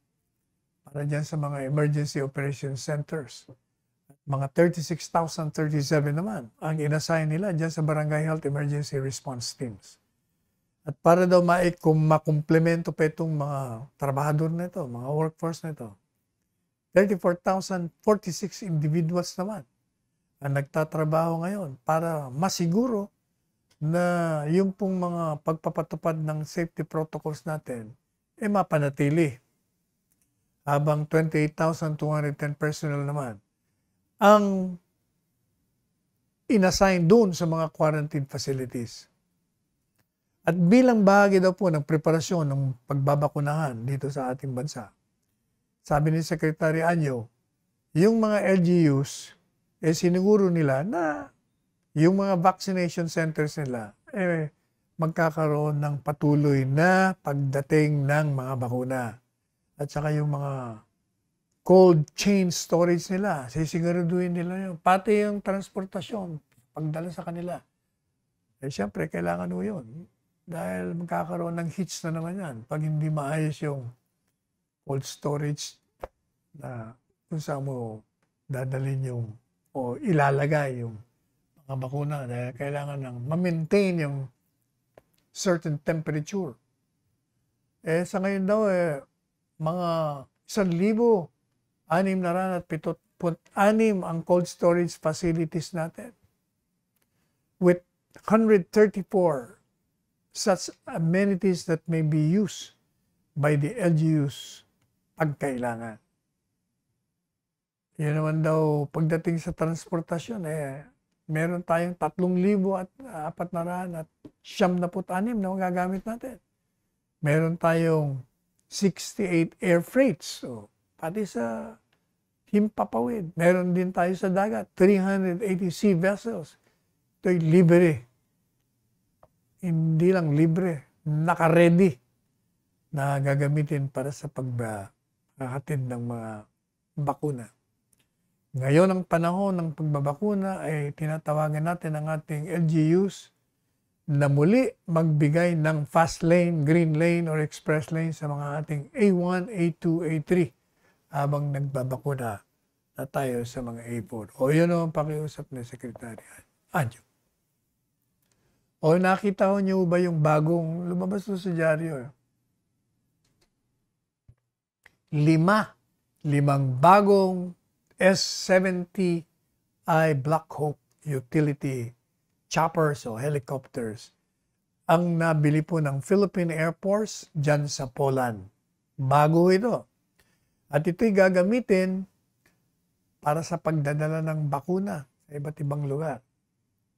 para dyan sa mga emergency operation centers. Mga 36,037 naman ang inassign nila dyan sa Barangay Health Emergency Response Teams. At para daw makumplemento pa itong mga trabahador na ito, mga workforce na ito, 34,046 individuals naman ang nagtatrabaho ngayon para masiguro na yung pong mga pagpapatupad ng safety protocols natin ay eh, mapanatili. Habang 28,210 personnel naman ang inassign doon sa mga quarantine facilities. At bilang bahagi daw po ng preparasyon ng pagbabakunahan dito sa ating bansa, sabi ni Secretary Anyo, yung mga LGUs, eh siniguro nila na yung mga vaccination centers nila, eh, magkakaroon ng patuloy na pagdating ng mga bakuna. At saka yung mga cold chain storage nila, sisiguraduhin nila yun. Pati yung transportasyon, pagdala sa kanila. Eh, siyempre, kailangan mo yun. Dahil magkakaroon ng hits na naman yan. Pag hindi maayos yung cold storage na kung saan mo dadalhin yung o ilalagay yung ang bakuna dahil kailangan ng ma-maintain yung certain temperature. Eh, sa ngayon daw, eh, mga isang anim na ran at ang cold storage facilities natin. With 134 such amenities that may be used by the LGUs pagkailangan. Yan naman daw, pagdating sa transportasyon, eh, meron tayong 3,000 at uh, ah, 400 at siyam na putanim na magagamit natin. Meron tayong 68 air freights, so, pati sa himpapawid. Meron din tayo sa dagat, 380 sea vessels. Ito'y libre. Hindi lang libre, nakaready na gagamitin para sa paghatid ng mga bakuna. Ngayon ang panahon ng pagbabakuna ay eh, tinatawagan natin ang ating LGUs na muli magbigay ng fast lane, green lane, or express lane sa mga ating A1, A2, A3 habang nagbabakuna na tayo sa mga A4. O yun ang pakiusap ni Secretary Anjo. O nakita ho niyo ba yung bagong lumabas sa dyaryo? Lima. Limang bagong S-70i Black Hawk utility choppers o helicopters ang nabili po ng Philippine Air Force dyan sa Poland. Bago ito. At ito'y gagamitin para sa pagdadala ng bakuna sa iba't ibang lugar.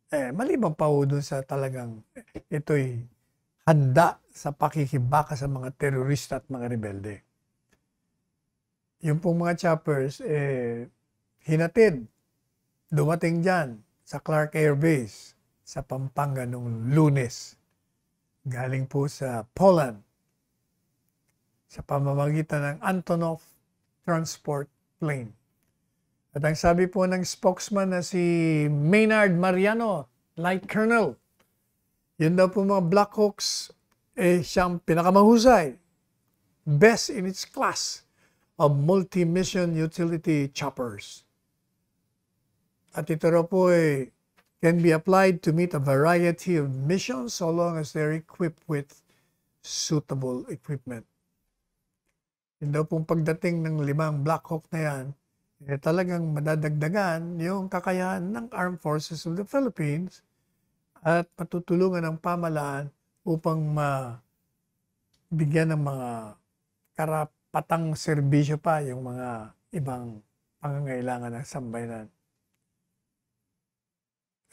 Eh, maliban pa doon sa talagang ito'y handa sa pakikibaka sa mga terorista at mga rebelde yung pong mga choppers, eh, hinatid. Dumating dyan sa Clark Air Base sa Pampanga nung lunes. Galing po sa Poland sa pamamagitan ng Antonov Transport Plane. At ang sabi po ng spokesman na si Maynard Mariano, Light Colonel, yun daw po mga Blackhawks, eh siyang pinakamahusay, best in its class of multi-mission utility choppers. At ito raw po ay can be applied to meet a variety of missions so long as they're equipped with suitable equipment. Yun daw pong pagdating ng limang Black Hawk na yan, eh, talagang madadagdagan yung kakayahan ng Armed Forces of the Philippines at patutulungan ng pamalaan upang mabigyan ng mga karap patang serbisyo pa yung mga ibang pangangailangan ng sambayanan.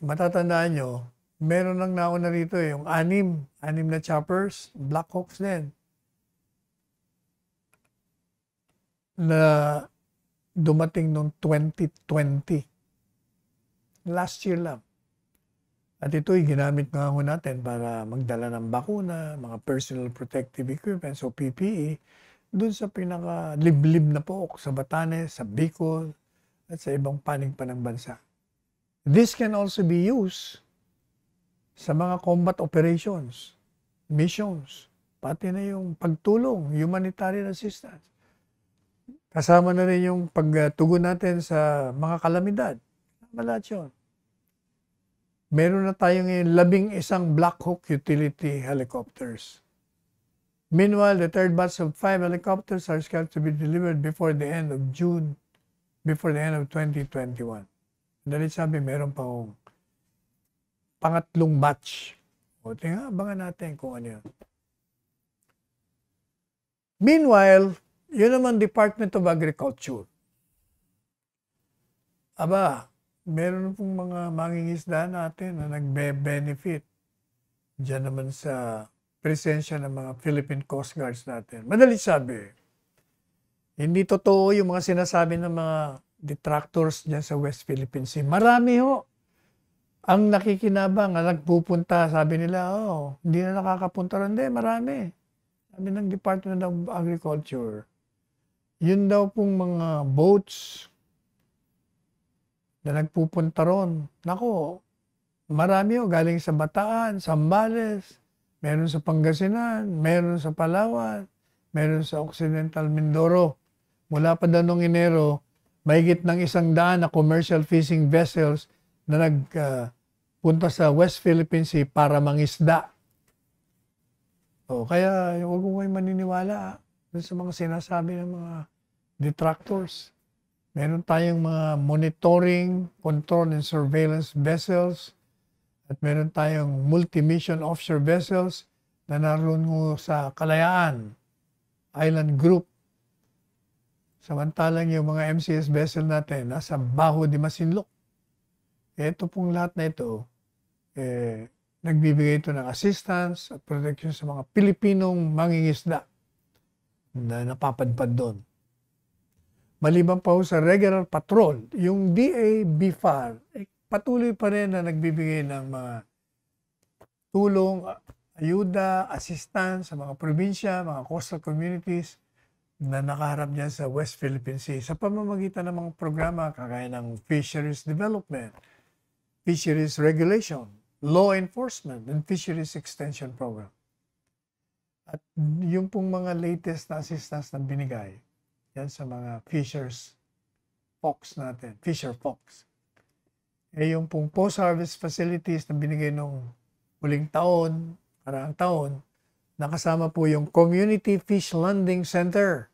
Matatandaan nyo, meron nang nauna rito eh, yung anim, anim na choppers, Black Hawks din. Na dumating noong 2020. Last year lang. At ito ito'y ginamit nga ho natin para magdala ng bakuna, mga personal protective equipment, so PPE, doon sa pinaka-liblib na pook sa Batanes, sa Bicol, at sa ibang panig pa ng bansa. This can also be used sa mga combat operations, missions, pati na yung pagtulong, humanitarian assistance. Kasama na rin yung pagtugon natin sa mga kalamidad. Malahat yun. Meron na tayo ngayon labing isang Black Hawk utility helicopters Meanwhile, the third batch of five helicopters are scheduled to be delivered before the end of June, before the end of 2021. Dali sabi, meron pa akong pangatlong batch. O, tingnan, abangan natin kung ano yun. Meanwhile, yun naman Department of Agriculture. Aba, meron pong mga mangingisda natin na nagbe-benefit. Diyan naman sa presensya ng mga Philippine Coast Guards natin. Madali sabi, hindi totoo yung mga sinasabi ng mga detractors dyan sa West Philippine Sea. Marami ho. Ang nakikinabang, ang nagpupunta, sabi nila, oh, hindi na nakakapunta ron. Hindi, marami. Sabi ng Department of Agriculture, yun daw pong mga boats na nagpupunta ron. Nako, marami ho, galing sa Bataan, Sambales, meron sa Pangasinan, meron sa Palawan, meron sa Occidental Mindoro. Mula pa daw noong Enero, mahigit ng isang daan na commercial fishing vessels na nagpunta ah, uh, sa West Philippine Sea para mangisda. O, oh, kaya huwag mo kayo maniniwala ah, sa mga sinasabi ng mga detractors. Meron tayong mga monitoring, control, and surveillance vessels at meron tayong multi-mission offshore vessels na naroon mo sa Kalayaan, Island Group. Samantalang yung mga MCS vessel natin nasa Baho de Masinloc. ito pong lahat na ito, eh, nagbibigay ito ng assistance at protection sa mga Pilipinong mangingisda na napapadpad doon. Maliban pa ho sa regular patrol, yung DA BFAR, eh, patuloy pa rin na nagbibigay ng mga tulong, ayuda, assistance sa mga probinsya, mga coastal communities na nakaharap dyan sa West Philippine Sea sa pamamagitan ng mga programa kagaya ng fisheries development, fisheries regulation, law enforcement, and fisheries extension program. At yung pong mga latest na assistance na binigay yan sa mga fishers folks natin, fisher folks eh yung pong post-harvest facilities na binigay nung huling taon, paraang taon, nakasama po yung Community Fish Landing Center.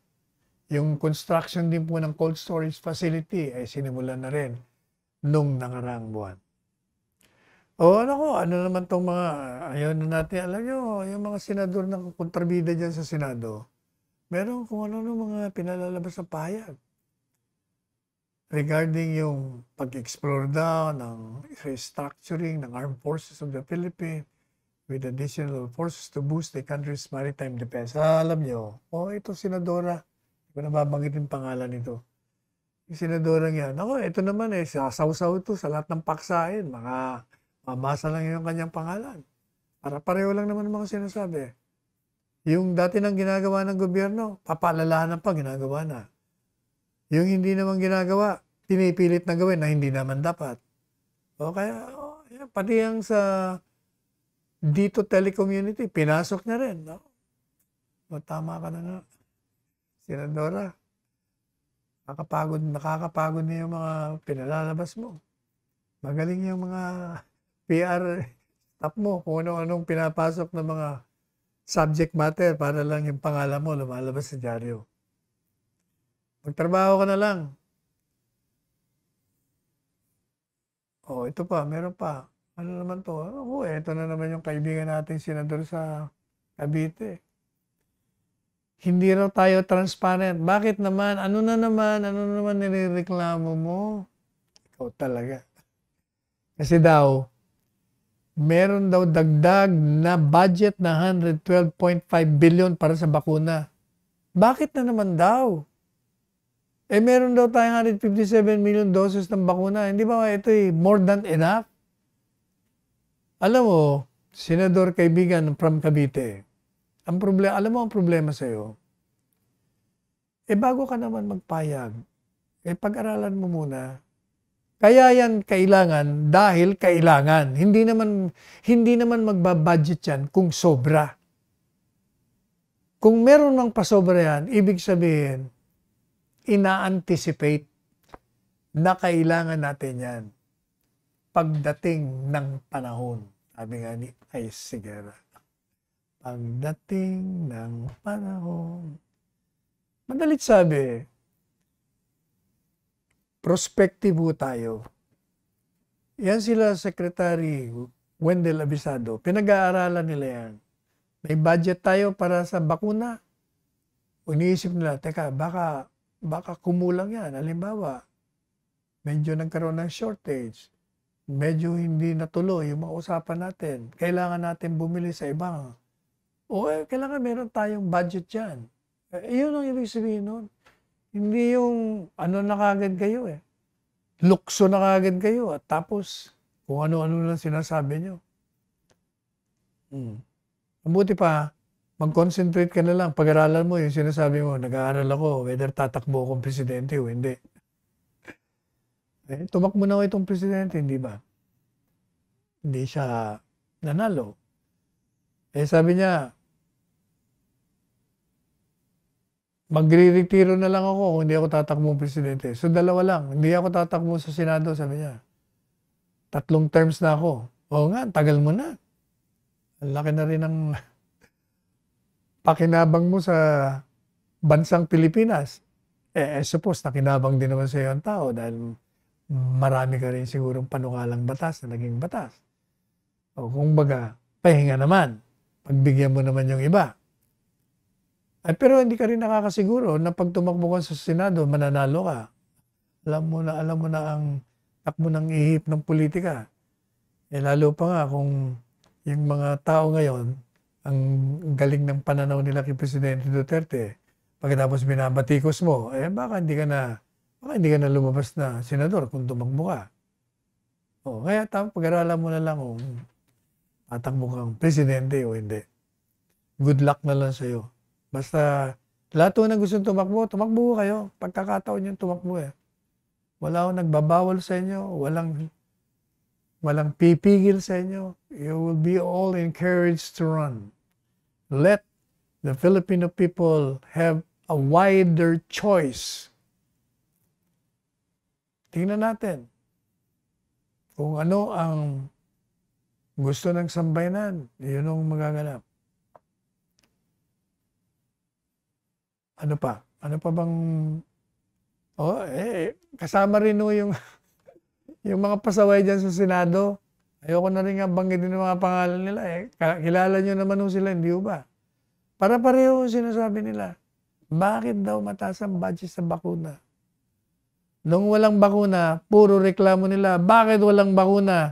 Yung construction din po ng cold storage facility ay eh, sinimulan na rin nung nangarang buwan. O ano ko, ano naman tong mga, ayun na natin, alam nyo, yung mga senador na kontrabida dyan sa Senado, meron kung ano ng mga pinalalabas sa pahayag regarding yung pag-explore daw ng restructuring ng armed forces of the Philippines with additional forces to boost the country's maritime defense. Ah, alam nyo, oh, ito Senadora, hindi ko nababanggit yung pangalan nito. Yung Senadora yan, ako, ito naman eh, sasaw-saw ito sa lahat ng paksain, mga mamasa lang yung kanyang pangalan. Para pareho lang naman mga sinasabi. Yung dati nang ginagawa ng gobyerno, papalalahan na pa ginagawa na. Yung hindi naman ginagawa, pinipilit na gawin na hindi naman dapat. O kaya, o, yan, pati yung sa dito telecommunity, pinasok niya rin. No? O, tama ka na nga. Senadora, nakakapagod, nakakapagod na yung mga pinalalabas mo. Magaling yung mga PR staff mo kung ano-anong pinapasok ng mga subject matter para lang yung pangalan mo lumalabas sa dyaryo. Magtrabaho ka na lang. Oh, ito pa, meron pa. Ano naman to? Oh, ano ito na naman yung kaibigan natin, senador sa Cavite. Hindi raw tayo transparent. Bakit naman? Ano na naman? Ano na naman nireklamo mo? Ikaw talaga. Kasi daw, meron daw dagdag na budget na 112.5 billion para sa bakuna. Bakit na naman daw? Eh meron daw tayong 157 million doses ng bakuna. Hindi ba ito eh, more than enough? Alam mo, Senador kaibigan from Cavite, ang problema, alam mo ang problema sa iyo. Eh bago ka naman magpayag, eh pag-aralan mo muna. Kaya yan kailangan dahil kailangan. Hindi naman hindi naman magbabudget yan kung sobra. Kung meron ng pasobra yan, ibig sabihin, ina-anticipate na kailangan natin yan pagdating ng panahon. Sabi nga ni Ice Sigara. Pagdating ng panahon. Madalit sabi, prospective tayo. Yan sila, Secretary Wendell Abisado. Pinag-aaralan nila yan. May budget tayo para sa bakuna. Iniisip nila, teka, baka baka kumulang yan. Halimbawa, medyo nagkaroon ng shortage, medyo hindi natuloy yung mga natin, kailangan natin bumili sa ibang. O eh, kailangan meron tayong budget dyan. Eh, ang ibig sabihin nun. Hindi yung ano na kagad kayo eh. Lukso na kagad kayo at tapos kung ano-ano lang sinasabi nyo. Hmm. Mabuti pa, mag-concentrate ka na lang. Pag-aralan mo yung sinasabi mo, nag-aaral ako, whether tatakbo akong presidente o hindi. Eh, tumakbo na ako itong presidente, hindi ba? Hindi siya nanalo. Eh sabi niya, magre-retiro na lang ako kung hindi ako tatakbong presidente. So dalawa lang, hindi ako tatakbo sa Senado, sabi niya. Tatlong terms na ako. Oo nga, tagal mo na. Ang laki na rin ng pakinabang mo sa bansang Pilipinas, eh, I eh, suppose nakinabang din naman sa iyo ang tao dahil marami ka rin sigurong panukalang batas na naging batas. O kung baga, pahinga naman. Pagbigyan mo naman yung iba. Ay, eh, pero hindi ka rin nakakasiguro na pag tumakbo ka sa Senado, mananalo ka. Alam mo na, alam mo na ang takbo ng ihip ng politika. Eh, lalo pa nga kung yung mga tao ngayon, ang galing ng pananaw nila kay Presidente Duterte. Pagkatapos binabatikos mo, eh baka hindi ka na, baka hindi ka na lumabas na senador kung tumakbo ka. O, kaya tama, pag-aralan mo na lang kung tatakbo kang presidente o hindi. Good luck na lang sa'yo. Basta lahat po na gusto tumakbo, tumakbo kayo. Pagkakataon yung tumakbo eh. Wala akong nagbabawal sa inyo. Walang walang pipigil sa inyo. You will be all encouraged to run let the Filipino people have a wider choice. Tingnan natin kung ano ang gusto ng sambayanan, yun ang magaganap. Ano pa? Ano pa bang... Oh, eh, kasama rin no yung, yung mga pasaway dyan sa Senado. Ayoko na rin nga banggitin ng mga pangalan nila eh. Kilala nyo naman ho sila, hindi ba? Para pareho sinasabi nila. Bakit daw mataas ang budget sa bakuna? Nung walang bakuna, puro reklamo nila. Bakit walang bakuna?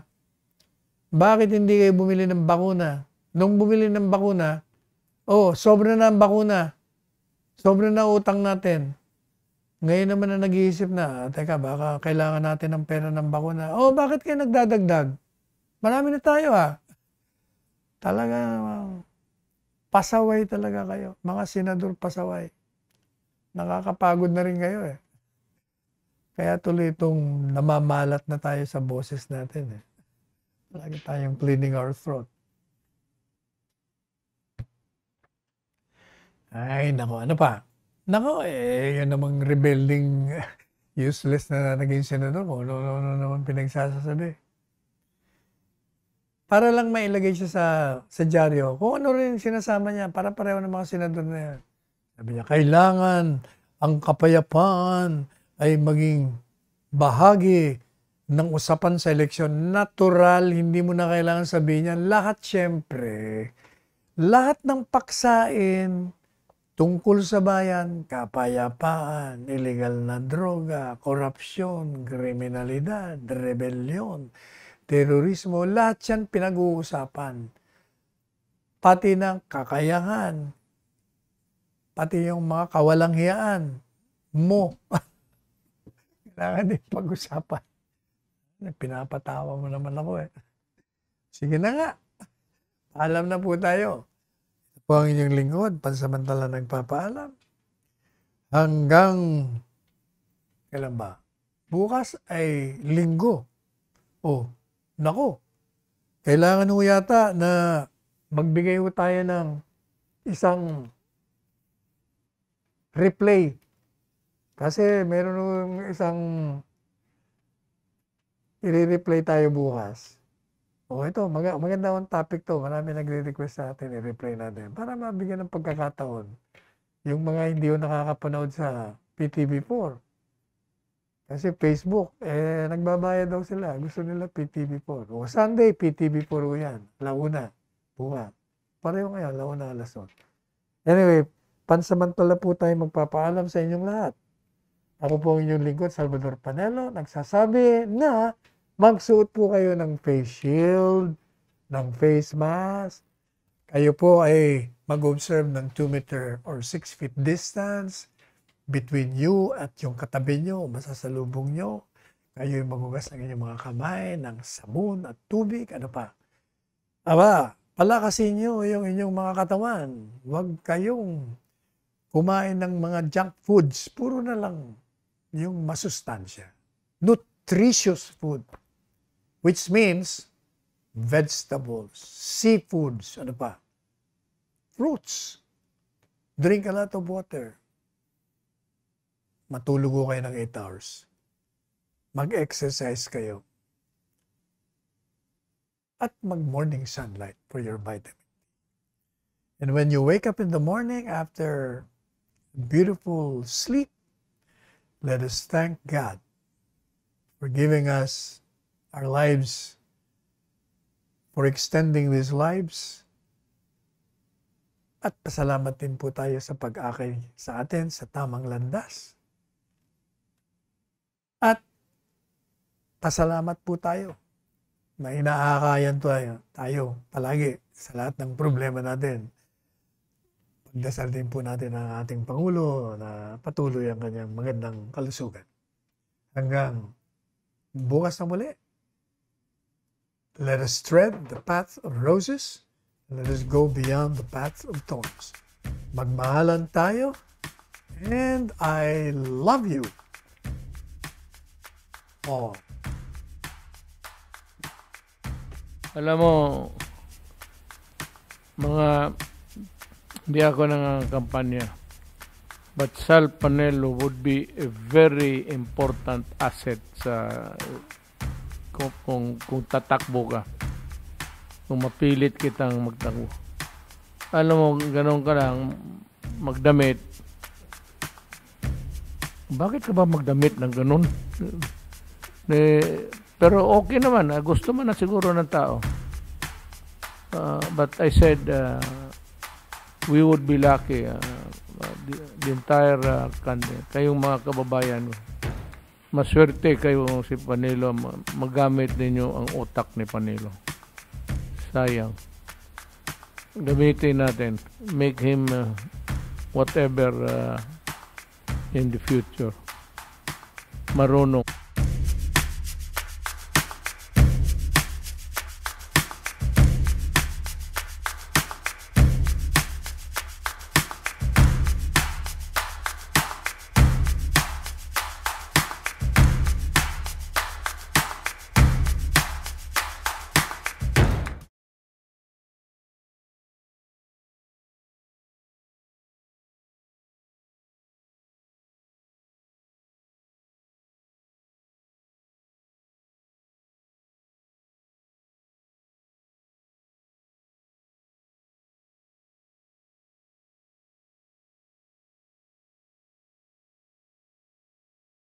Bakit hindi kayo bumili ng bakuna? Nung bumili ng bakuna, oh, sobra na ang bakuna. Sobra na utang natin. Ngayon naman na nag-iisip na, ah, teka, baka kailangan natin ng pera ng bakuna. Oh, bakit kayo nagdadagdag? Marami na tayo ha. Ah. Talaga, pasaway talaga kayo. Mga senador pasaway. Nakakapagod na rin kayo eh. Kaya tuloy itong namamalat na tayo sa boses natin eh. Lagi tayong cleaning our throat. Ay, nako, ano pa? Nako, eh, yun namang rebuilding useless na naging senador ko. Ano, ano, ano naman pinagsasasabi para lang mailagay siya sa, sa dyaryo. Kung ano rin sinasama niya, para pareho ng mga senador na yan. Sabi niya, kailangan ang kapayapaan ay maging bahagi ng usapan sa eleksyon. Natural, hindi mo na kailangan sabihin niya. Lahat syempre, lahat ng paksain tungkol sa bayan, kapayapaan, illegal na droga, korupsyon, kriminalidad, rebelyon, terorismo, lahat yan pinag-uusapan. Pati ng kakayahan, pati yung mga kawalang hiyaan mo. Kailangan din pag-usapan. Pinapatawa mo naman ako eh. Sige na nga. Alam na po tayo. Ito po ang inyong lingkod, pansamantala nagpapaalam. Hanggang, kailan ba? Bukas ay linggo. Oh, Nako, kailangan ho yata na magbigay ho tayo ng isang replay. Kasi meron ho isang i-replay tayo bukas. O oh, ito, mag- maganda ang topic to. Marami nagre-request sa atin, i-replay natin. Para mabigyan ng pagkakataon yung mga hindi ho nakakapanood sa PTV4 kasi Facebook, eh, nagbabayad daw sila. Gusto nila PTV4. O Sunday, PTV4 yan. Launa. Bunga. Pareho ngayon, launa alas 8. Anyway, pansamantala po tayo magpapaalam sa inyong lahat. Ako po ang inyong lingkod, Salvador Panelo, nagsasabi na magsuot po kayo ng face shield, ng face mask. Kayo po ay mag-observe ng 2 meter or 6 feet distance between you at yung katabi nyo, masasalubong nyo. Kayo'y magugas ng inyong mga kamay, ng sabon at tubig, ano pa. Aba, palakasin nyo yung inyong mga katawan. Huwag kayong kumain ng mga junk foods. Puro na lang yung masustansya. Nutritious food. Which means, vegetables, seafoods, ano pa, fruits. Drink a lot of water Matulog ko kayo ng 8 hours. Mag-exercise kayo. At mag-morning sunlight for your vitamin. And when you wake up in the morning after beautiful sleep, let us thank God for giving us our lives, for extending these lives, at pasalamat din po tayo sa pag-akay sa atin sa tamang landas. At pasalamat po tayo na inaakayan tayo, tayo palagi sa lahat ng problema natin. Pagdasal din po natin ang ating Pangulo na patuloy ang kanyang magandang kalusugan. Hanggang bukas na muli. Let us tread the path of roses and let us go beyond the path of thorns. Magmahalan tayo and I love you. Oo. Alam mo, mga hindi ako ng kampanya. But Sal Panelo would be a very important asset sa kung, kung, kung tatakbo ka. Kung mapilit kitang magtakbo. Alam mo, ganun ka lang, magdamit. Bakit ka ba magdamit ng ganun? Eh, pero okay naman, uh, gusto man na siguro ng tao. Uh, but I said, uh, we would be lucky. Uh, the, the entire uh, country, kayong mga kababayan, maswerte kayo si Panilo, magamit ninyo ang utak ni Panilo. Sayang. Gamitin natin. Make him uh, whatever uh, in the future. Marunong.